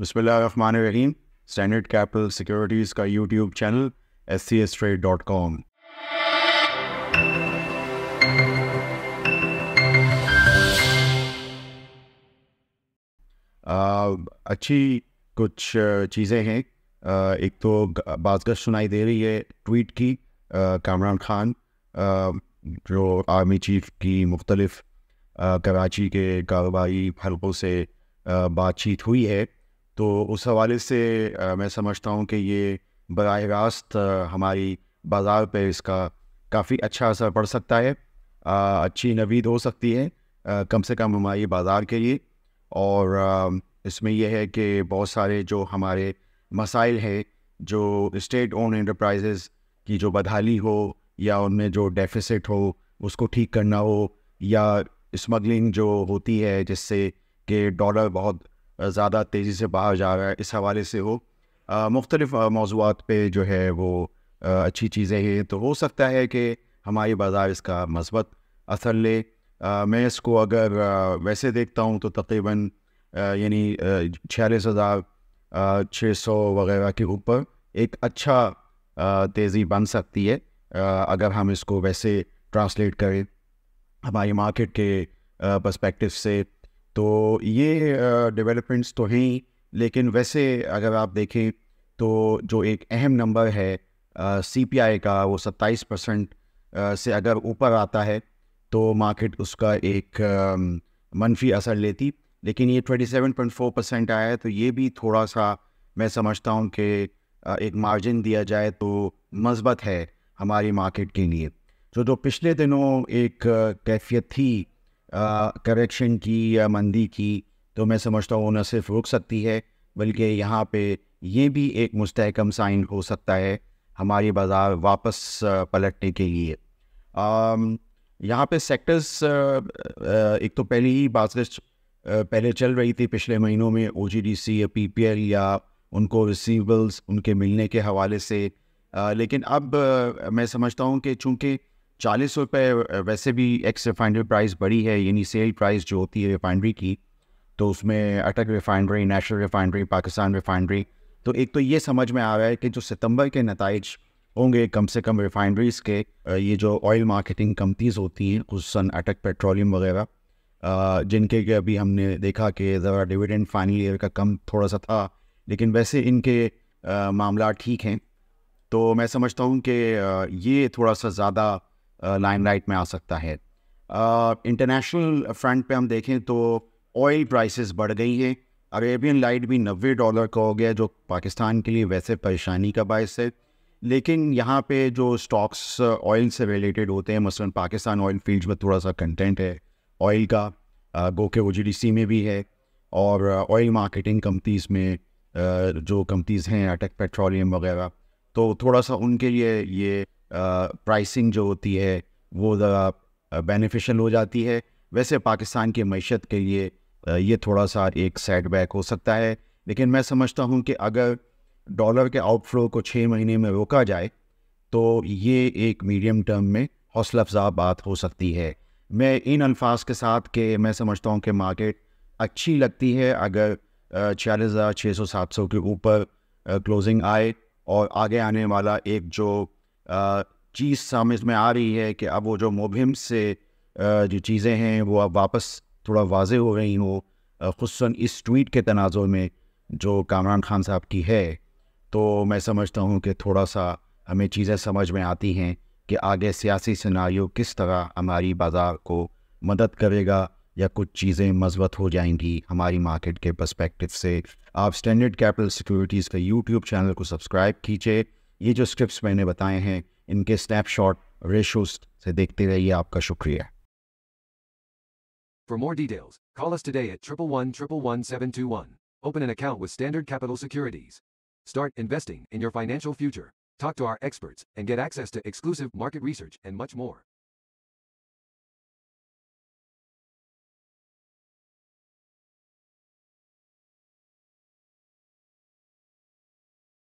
बसमीम Standard capital securities का YouTube channel S C S trade dot com अच्छी कुछ चीज़ें हैं एक तो बाजगश सुनाई दे रही है ट्वीट की कामरान खान जो आर्मी चीफ की मुख्तलफ़ कराची के कारोबारी हल्कों से बातचीत हुई है तो उस हवाले से आ, मैं समझता हूँ कि ये बर रास्त हमारी बाज़ार पर इसका काफ़ी अच्छा असर पड़ सकता है आ, अच्छी नवीद हो सकती है आ, कम से कम हमारी बाज़ार के लिए और आ, इसमें यह है कि बहुत सारे जो हमारे मसाइल हैं जो स्टेट ओन इंटरप्राइजेज़ की जो बदहाली हो या उनमें जो डेफिसिट हो उसको ठीक करना हो या स्मगलिंग जो होती है जिससे कि डॉलर बहुत ज़्यादा तेज़ी से बाहर जा रहा है इस हवाले से हो मुख्तलिफ मौजूद पर जो है वो अच्छी चीज़ें हैं तो हो सकता है कि हमारी बाज़ार इसका मस्बत असर ले आ, मैं इसको अगर वैसे देखता हूँ तो तकरीबन यानी छियालीस हज़ार छः सौ वगैरह के ऊपर एक अच्छा तेज़ी बन सकती है आ, अगर हम इसको वैसे ट्रांसलेट करें हमारी मार्केट के पर्सपेक्टिव से तो ये डेवलपमेंट्स तो हैं लेकिन वैसे अगर आप देखें तो जो एक अहम नंबर है सी पी आई का वो सत्ताईस परसेंट से अगर ऊपर आता है तो मार्केट उसका एक मनफी असर लेती लेकिन ये twenty seven point four percent आया है तो ये भी थोड़ा सा मैं समझता हूँ कि एक मार्जिन दिया जाए तो मस्बत है हमारी मार्केट के लिए जो तो जो पिछले दिनों एक कैफियत थी करेक्शन की या मंदी की तो मैं समझता हूँ न सिर्फ रुक सकती है बल्कि यहाँ पे ये भी एक मुस्तकम साइन हो सकता है हमारी बाज़ार वापस पलटने के लिए यहाँ पे सेक्टर्स एक तो पहले ही बाजिश पहले चल रही थी पिछले महीनों में ओ या पी या उनको रिसीवेबल्स उनके मिलने के हवाले से लेकिन अब मैं समझता हूँ कि चूँकि चालीस रुपये वैसे भी एक्स रिफाइनरी प्राइस बढ़ी है यानी सेल प्राइस जो होती है रिफाइनरी की तो उसमें Attock refinery national refinery Pakistan refinery तो एक तो ये समझ में आ रहा है कि जो सितंबर के नतज होंगे कम से कम रिफाइनरीज़ के ये जो ऑयल मार्केटिंग कंपनीज़ होती हैं खूसन अटक पेट्रोलियम वगैरह जिनके के अभी हमने देखा कि ज़रा डिविडेंड फाइनल ईयर का कम थोड़ा सा था लेकिन वैसे इनके मामला ठीक हैं तो मैं समझता हूँ कि ये थोड़ा सा ज़्यादा लाइमलाइट में आ सकता है इंटरनेशनल फ्रंट पे हम देखें तो ऑयल प्राइसेस बढ़ गई है अरेबियन लाइट भी नब्बे डॉलर का हो गया जो पाकिस्तान के लिए वैसे परेशानी का बायस है लेकिन यहाँ पे जो स्टॉक्स ऑयल से रिलेटेड होते हैं मसलन पाकिस्तान ऑयल फील्ड में थोड़ा सा कंटेंट है ऑयल का गो के ओ में भी है और ऑयल मार्केटिंग कंपनीज में जो कंपनीज हैं अटक पेट्रोलियम वगैरह तो थोड़ा सा उनके लिए ये प्राइसिंग जो होती है वो ज़रा बेनिफिशियल हो जाती है वैसे पाकिस्तान की मीशत के लिए ये थोड़ा सा एक सेटबैक हो सकता है लेकिन मैं समझता हूँ कि अगर डॉलर के आउटफ्लो को छः महीने में रोका जाए तो ये एक मीडियम टर्म में हौसला अफजा बात हो सकती है मैं इन अल्फाज के साथ के मैं समझता हूँ कि मार्केट अच्छी लगती है अगर छियालीस हज़ार छः सौ सात सौ के ऊपर क्लोजिंग आए और आगे आने वाला एक जो चीज़ समझ में आ रही है कि अब वो जो मुबिम से जो चीज़ें हैं वो अब वापस थोड़ा वाज हो गई हूँ खूस इस ट्वीट के तनाज़ में जो कामरान खान साहब की है तो मैं समझता हूँ कि थोड़ा सा हमें चीज़ें समझ में आती हैं कि आगे सियासी सिनारियो किस तरह हमारी बाज़ार को मदद करेगा या कुछ चीज़ें मजबत हो जाएंगी हमारी मार्केट के पर्सपेक्टिव से आप स्टैंडर्ड कैपिटल सिक्योरिटीज़ का यूट्यूब चैनल को सब्सक्राइब कीजिए ये जो स्क्रिप्ट मैंने बताए हैं इनके स्नैपशॉट रेशोज से देखते रहिए आपका शुक्रिया For more details, call us today at 111 Open an account with Standard Capital Securities. Start investing in your financial future. Talk to our experts and get access to exclusive market research and much more.